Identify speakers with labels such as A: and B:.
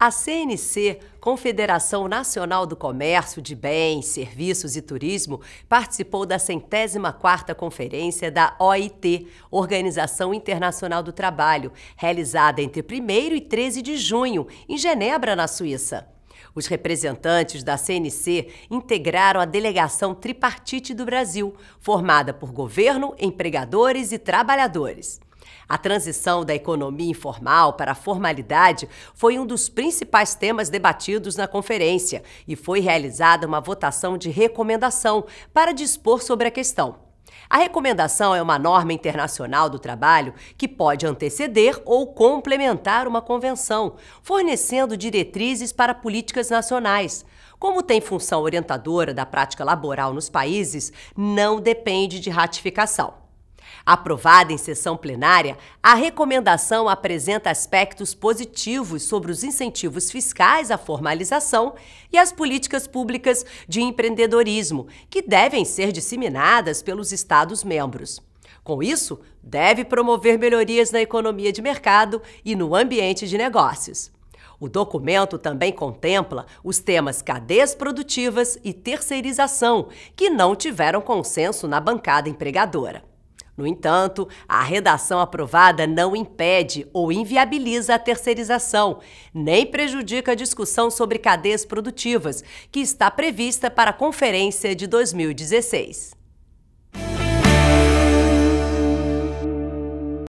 A: A CNC, Confederação Nacional do Comércio de Bens, Serviços e Turismo, participou da centésima quarta conferência da OIT, Organização Internacional do Trabalho, realizada entre 1 e 13 de junho, em Genebra, na Suíça. Os representantes da CNC integraram a delegação tripartite do Brasil, formada por governo, empregadores e trabalhadores. A transição da economia informal para a formalidade foi um dos principais temas debatidos na conferência e foi realizada uma votação de recomendação para dispor sobre a questão. A recomendação é uma norma internacional do trabalho que pode anteceder ou complementar uma convenção, fornecendo diretrizes para políticas nacionais. Como tem função orientadora da prática laboral nos países, não depende de ratificação. Aprovada em sessão plenária, a recomendação apresenta aspectos positivos sobre os incentivos fiscais à formalização e as políticas públicas de empreendedorismo, que devem ser disseminadas pelos Estados-membros. Com isso, deve promover melhorias na economia de mercado e no ambiente de negócios. O documento também contempla os temas cadeias produtivas e terceirização, que não tiveram consenso na bancada empregadora. No entanto, a redação aprovada não impede ou inviabiliza a terceirização, nem prejudica a discussão sobre cadeias produtivas, que está prevista para a conferência de 2016.